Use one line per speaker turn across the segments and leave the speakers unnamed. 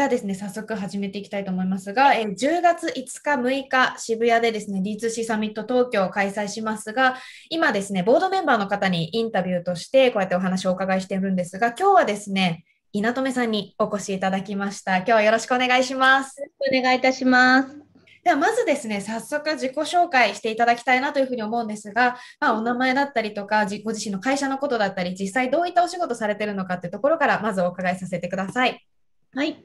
じゃあですね、早速始めていきたいと思いますが、えー、10月5日、6日、渋谷でですね、D2C サミット東京を開催しますが、今ですね、ボードメンバーの方にインタビューとして、こうやってお話をお伺いしているんですが、今日はですね、稲留さんにお越しいただきました。今日はよろしくお願いします。よろしくお願いいたします。ではまずですね、早速自己紹介していただきたいなというふうに思うんですが、まあ、お名前だったりとか、ご自身の会社のことだったり、実際どういったお仕事されてるのかっていうところから、まずお伺いさせてください。はい。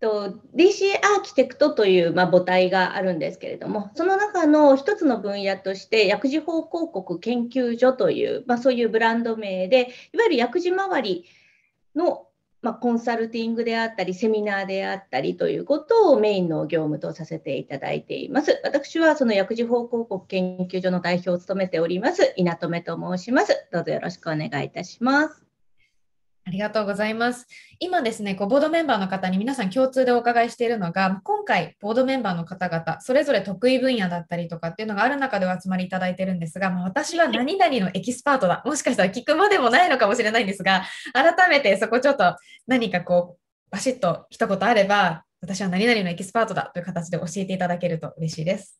と d c アーキテクトという、まあ、母体があるんですけれどもその中の一つの分野として薬事法広告研究所という、まあ、そういうブランド名でいわゆる薬事周りの、まあ、コンサルティングであったりセミナーであったりということをメインの業務とさせていただいています私はその薬事法広告研究所の代表を務めております稲留と申しま
すどうぞよろしくお願いいたしますありがとうございます。今ですね、こうボードメンバーの方に皆さん共通でお伺いしているのが、今回、ボードメンバーの方々、それぞれ得意分野だったりとかっていうのがある中でお集まりいただいてるんですが、ま私は何々のエキスパートだ、もしかしたら聞くまでもないのかもしれないんですが、改めてそこちょっと何かこう、バシッと一言あれば、私は何々のエキスパートだという形で教えていただけると嬉しいです。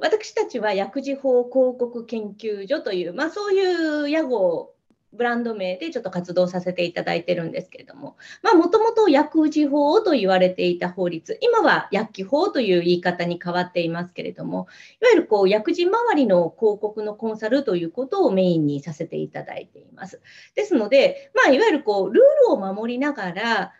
私たちは薬事法広告研究所という、まあ、そういう屋号ブランド名でちょっと活動させていただいてるんですけれども、もともと薬事法と言われていた法律、今は薬機法という言い方に変わっていますけれども、いわゆるこう薬事周りの広告のコンサルということをメインにさせていただいています。ですので、まあ、いわゆるこうルールを守りながら、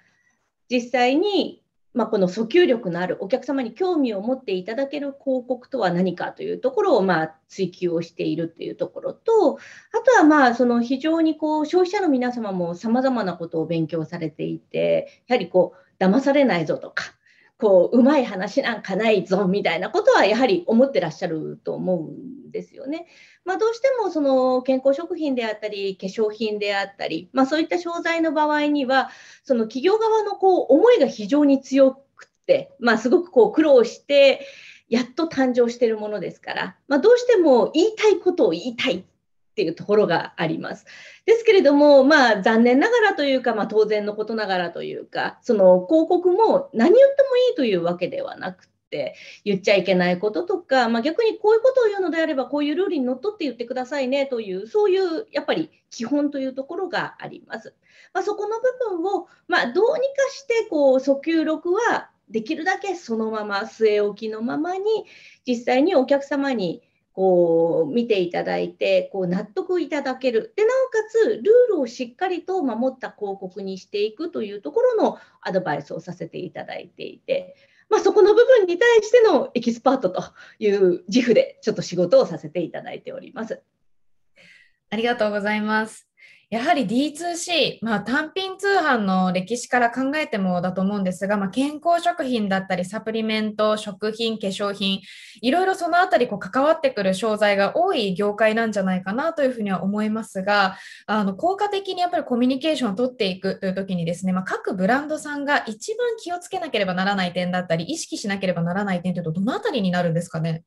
実際にまあ、この訴求力のあるお客様に興味を持っていただける広告とは何かというところをまあ追求をしているというところとあとはまあその非常にこう消費者の皆様もさまざまなことを勉強されていてやはりこう騙されないぞとかこううまい話なんかないぞみたいなことはやはり思ってらっしゃると思うんですよね。まあ、どうしてもその健康食品であったり化粧品であったり、まあ、そういった商材の場合にはその企業側のこう思いが非常に強くて、まあ、すごくこう苦労してやっと誕生しているものですから、まあ、どうしても言いたいことを言いたいっていうところがあります。ですけれども、まあ、残念ながらというか、まあ、当然のことながらというか、その広告も何言ってもいいというわけではなくて、言っちゃいけないこととか、まあ、逆にこういうことを言うのであればこういうルールにのっとって言ってくださいねというそういうやっぱり基本というところがあります。まあ、そこの部分を、まあ、どうにかしてこう訴求録はできるだけそのまま据え置きのままに実際にお客様にこう見ていただいてこう納得いただけるでなおかつルールをしっかりと守った広告にしていくというところのアドバイスをさせていただいていて、まあ、そこの部分に対してのエキスパートという自負でちょっと仕事をさせていただいておりま
す。ありがとうございます。やはり D2C、まあ、単品通販の歴史から考えてもだと思うんですが、まあ、健康食品だったり、サプリメント、食品、化粧品、いろいろそのあたりこう関わってくる商材が多い業界なんじゃないかなというふうには思いますが、あの効果的にやっぱりコミュニケーションを取っていくというときにですね、まあ、各ブランドさんが一番気をつけなければならない点だったり、意識しなければならない点というと、どのあたりになるんですかね。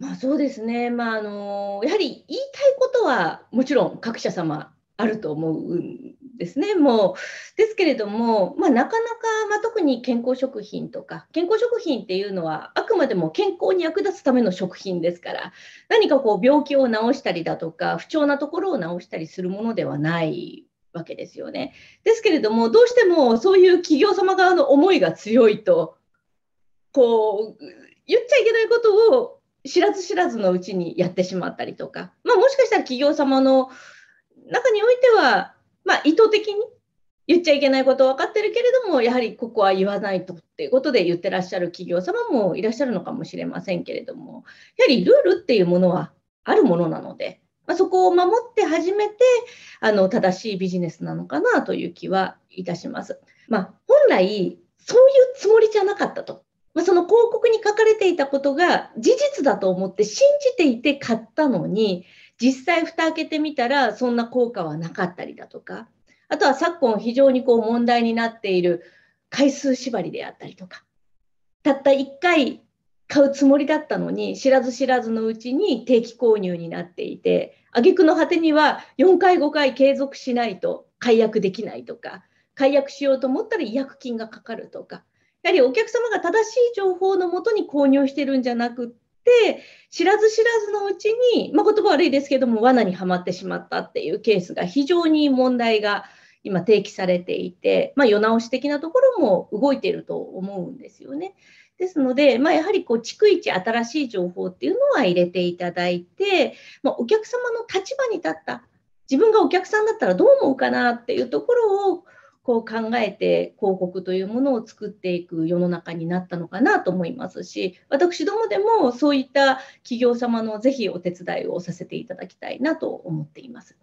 まあ、そうですね、まああのやはり言いたいことはもちろん各社様あると思うんですね、もう。ですけれども、まあ、なかなか、まあ、特に健康食品とか、健康食品っていうのは、あくまでも健康に役立つための食品ですから、何かこう病気を治したりだとか、不調なところを治したりするものではないわけですよね。ですけれども、どうしてもそういう企業様側の思いが強いと、こう、言っちゃいけないことを知らず知らずのうちにやってしまったりとか、まあ、もしかしたら企業様の中においては、まあ、意図的に言っちゃいけないことは分かってるけれどもやはりここは言わないとっていうことで言ってらっしゃる企業様もいらっしゃるのかもしれませんけれどもやはりルールっていうものはあるものなので、まあ、そこを守って初めてあの正しいビジネスなのかなという気はいたします。まあ、本来そういうつもりじゃなかったとまあ、その広告に書かれていたことが事実だと思って信じていて買ったのに、実際蓋開けてみたらそんな効果はなかったりだとか、あとは昨今非常にこう問題になっている回数縛りであったりとか、たった1回買うつもりだったのに、知らず知らずのうちに定期購入になっていて、挙句の果てには4回5回継続しないと解約できないとか、解約しようと思ったら違約金がかかるとか、やはりお客様が正しい情報のもとに購入してるんじゃなくって、知らず知らずのうちに、まあ、言葉悪いですけども、罠にはまってしまったっていうケースが非常に問題が今提起されていて、まあ、世直し的なところも動いていると思うんですよね。ですので、まあ、やはりこう逐一新しい情報っていうのは入れていただいて、まあ、お客様の立場に立った自分がお客さんだったらどう思うかなっていうところをこう考えて広告というものを作っていく世の中になったのかなと思いますし私どもでもそういった企業様のぜひお手伝いをさせていただきたいなと思っています。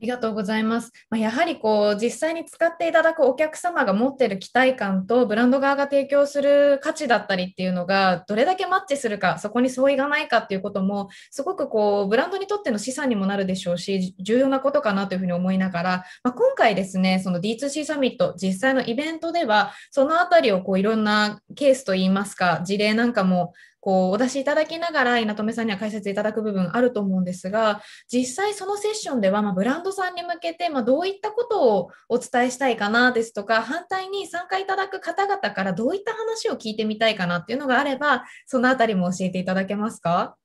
ありがとうございます。まあ、やはりこう実際に使っていただくお客様が持ってる期待感とブランド側が提供する価値だったりっていうのがどれだけマッチするかそこに相違がないかっていうこともすごくこうブランドにとっての資産にもなるでしょうし重要なことかなというふうに思いながら、まあ、今回ですねその D2C サミット実際のイベントではその辺りをこういろんなケースといいますか事例なんかもこうお出しいただきながら稲留さんには解説いただく部分あると思うんですが実際そのセッションでは、まブランドさんに向けて、まどういったことをお伝えしたいかなですとか反対に参加いただく方々からどういった話を聞いてみたいかなっていうのがあればその辺りも教えていただけますか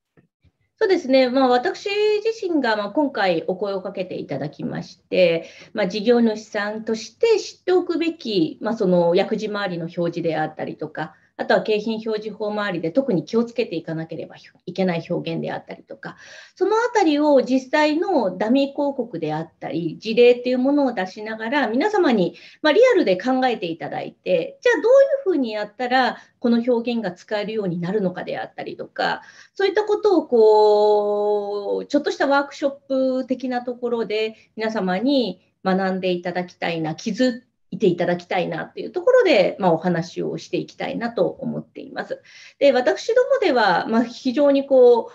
そうですね、まあ、私
自身がま今回お声をかけていただきまして、まあ、事業主さんとして知っておくべき、まあ、その薬事周りの表示であったりとかあとは景品表示法周りで特に気をつけていかなければいけない表現であったりとか、そのあたりを実際のダミー広告であったり、事例っていうものを出しながら、皆様に、まリアルで考えていただいて、じゃあどういうふうにやったら、この表現が使えるようになるのかであったりとか、そういったことをこう、ちょっとしたワークショップ的なところで皆様に学んでいただきたいな、気づいていただきたいなっていうところで、まあ、お話をしていきたいなと思っています。で、私どもでは、まあ、非常にこ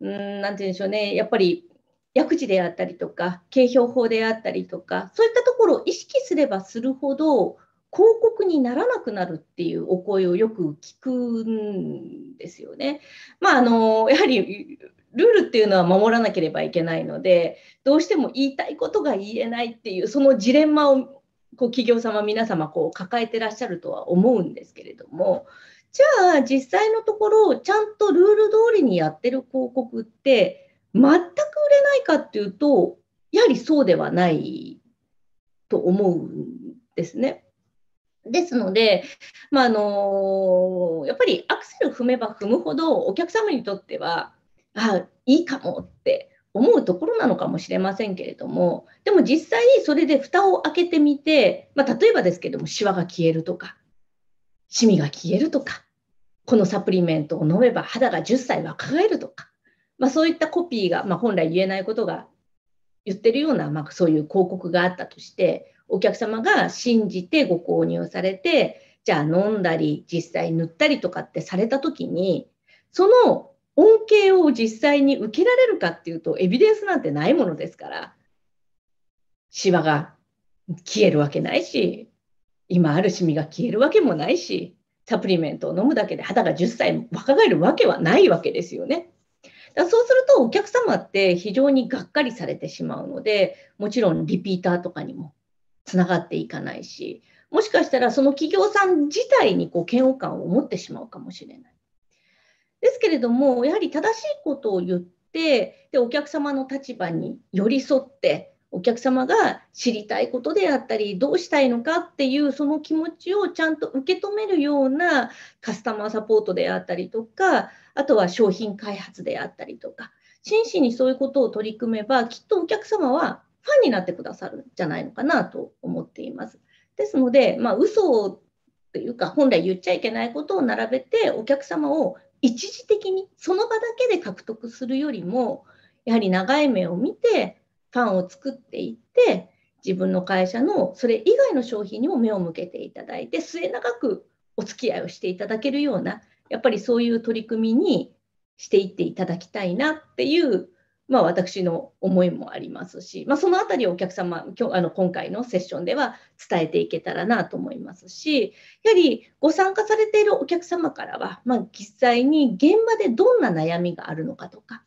う、うんなんて言うんでしょうね、やっぱり薬事であったりとか、景表法であったりとか、そういったところを意識すればするほど、広告にならなくなるっていうお声をよく聞くんですよね。まあ、あのやはりルールっていうのは守らなければいけないのでどうしても言いたいことが言えないっていうそのジレンマをこう企業様皆様こう抱えてらっしゃるとは思うんですけれどもじゃあ実際のところちゃんとルール通りにやってる広告って全く売れないかっていうとやはりそうではないと思うんですね。ですので、まあ、あのやっぱりアクセル踏めば踏むほどお客様にとってはあいいかもって思うところなのかもしれませんけれども、でも実際にそれで蓋を開けてみて、まあ、例えばですけども、シワが消えるとか、シミが消えるとか、このサプリメントを飲めば肌が10歳若返るとか、まあ、そういったコピーが、まあ、本来言えないことが言ってるような、まあ、そういう広告があったとして、お客様が信じてご購入されて、じゃあ飲んだり、実際塗ったりとかってされた時に、その恩恵を実際に受けられるかっていうと、エビデンスなんてないものですから、シワが消えるわけないし、今あるシミが消えるわけもないし、サプリメントを飲むだけで肌が10歳若返るわけはないわけですよね。だそうするとお客様って非常にがっかりされてしまうので、もちろんリピーターとかにもつながっていかないし、もしかしたらその企業さん自体にこう嫌悪感を持ってしまうかもしれない。ですけれどもやはり正しいことを言ってでお客様の立場に寄り添ってお客様が知りたいことであったりどうしたいのかっていうその気持ちをちゃんと受け止めるようなカスタマーサポートであったりとかあとは商品開発であったりとか真摯にそういうことを取り組めばきっとお客様はファンになってくださるんじゃないのかなと思っています。ですので、まあ、嘘というか本来言っちゃいけないことを並べてお客様を一時的にその場だけで獲得するよりもやはり長い目を見てファンを作っていって自分の会社のそれ以外の商品にも目を向けていただいて末永くお付き合いをしていただけるようなやっぱりそういう取り組みにしていっていただきたいなっていうまあ、私の思いもありますし、まあ、その辺りをお客様今日あの今回のセッションでは伝えていけたらなと思いますしやはりご参加されているお客様からは、まあ、実際に現場でどんな悩みがあるのかとか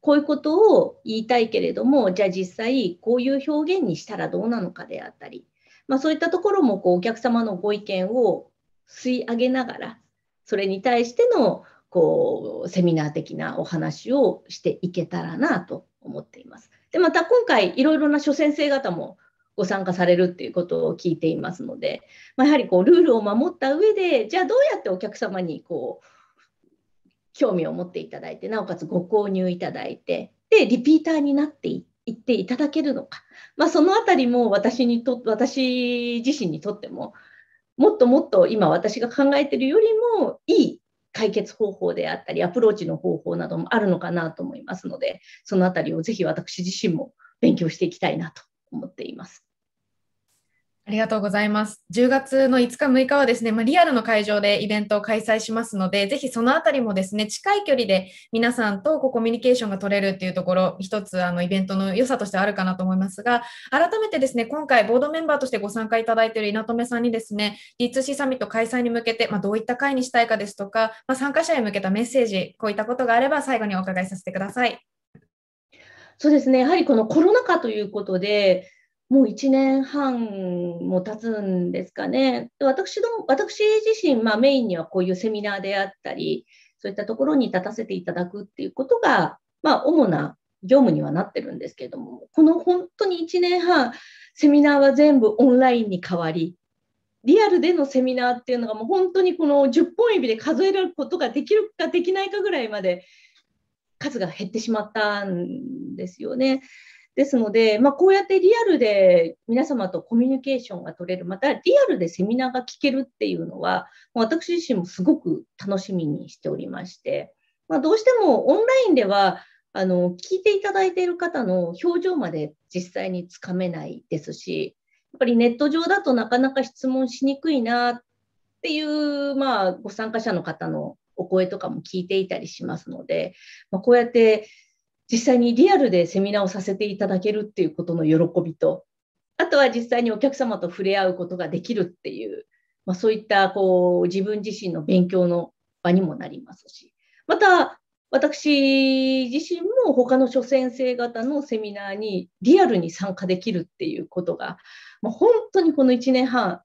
こういうことを言いたいけれどもじゃあ実際こういう表現にしたらどうなのかであったり、まあ、そういったところもこうお客様のご意見を吸い上げながらそれに対してのこうセミナー的なお話をしていけたらなと思っています。でまた今回いろいろな諸先生方もご参加されるっていうことを聞いていますので、まあ、やはりこうルールを守った上でじゃあどうやってお客様にこう興味を持っていただいてなおかつご購入いただいてでリピーターになっていっていただけるのか、まあ、その辺りも私にと私自身にとってももっともっと今私が考えてるよりもいい解決方法であったり、アプローチの方法などもあるのかなと思いますので、その辺りをぜひ私自身も勉強していきたいなと思っています。
ありがとうございます。10月の5日、6日はですね、まあ、リアルの会場でイベントを開催しますので、ぜひそのあたりもですね、近い距離で皆さんとこうコミュニケーションが取れるっていうところ、一つあのイベントの良さとしてあるかなと思いますが、改めてですね、今回ボードメンバーとしてご参加いただいている稲留さんにですね、D2C サミット開催に向けて、まあ、どういった会にしたいかですとか、まあ、参加者へ向けたメッセージ、こういったことがあれば最後にお伺いさせてください。
そうですね、やはりこのコロナ禍ということで、もう1年半も経つんですかね。私ど私自身、まあ、メインにはこういうセミナーであったり、そういったところに立たせていただくっていうことが、まあ、主な業務にはなってるんですけれども、この本当に1年半、セミナーは全部オンラインに変わり、リアルでのセミナーっていうのがもう本当にこの10本指で数えることができるかできないかぐらいまで数が減ってしまったんですよね。ですので、まあ、こうやってリアルで皆様とコミュニケーションが取れる、またリアルでセミナーが聞けるっていうのは、私自身もすごく楽しみにしておりまして、まあ、どうしてもオンラインでは、あの、聞いていただいている方の表情まで実際につかめないですし、やっぱりネット上だとなかなか質問しにくいなっていう、まあ、ご参加者の方のお声とかも聞いていたりしますので、まあ、こうやって実際にリアルでセミナーをさせていただけるっていうことの喜びと、あとは実際にお客様と触れ合うことができるっていう、まあ、そういったこう自分自身の勉強の場にもなりますし、また私自身も他の諸先生方のセミナーにリアルに参加できるっていうことが、まあ、本当にこの1年半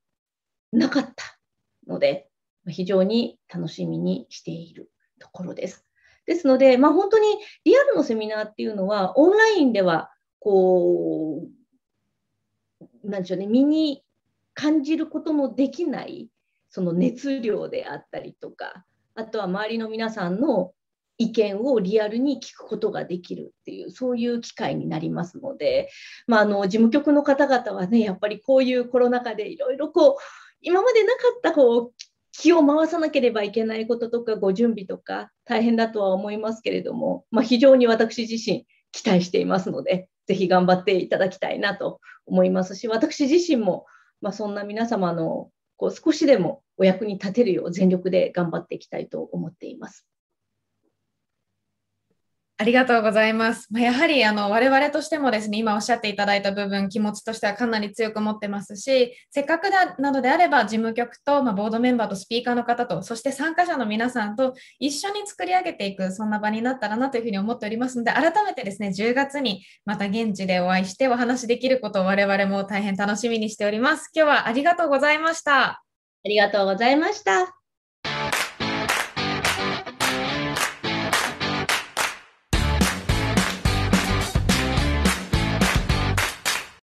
なかったので、非常に楽しみにしているところです。ですので、まあ、本当にリアルのセミナーっていうのは、オンラインでは、こう、なんでしょうね、身に感じることのできない、その熱量であったりとか、あとは周りの皆さんの意見をリアルに聞くことができるっていうそういう機会になりますので、まあ、あの事務局の方々はねやっぱりこういうコロナ禍でいろいろこう今までなかったこう気を回さなければいけないこととかご準備とか大変だとは思いますけれども、まあ、非常に私自身期待していますのでぜひ頑張っていただきたいなと思いますし私自身も、まあ、そんな皆様のこう少しでもお役に立てるよう全力で頑張っていきたいと思っています。
ありがとうございます。まあ、やはりあの我々としてもですね、今おっしゃっていただいた部分、気持ちとしてはかなり強く持ってますし、せっかくだなのであれば事務局と、まあ、ボードメンバーとスピーカーの方と、そして参加者の皆さんと一緒に作り上げていく、そんな場になったらなというふうに思っておりますので、改めてですね、10月にまた現地でお会いしてお話できることを我々も大変楽しみにしております。今日はありがとうございました。ありがとうございました。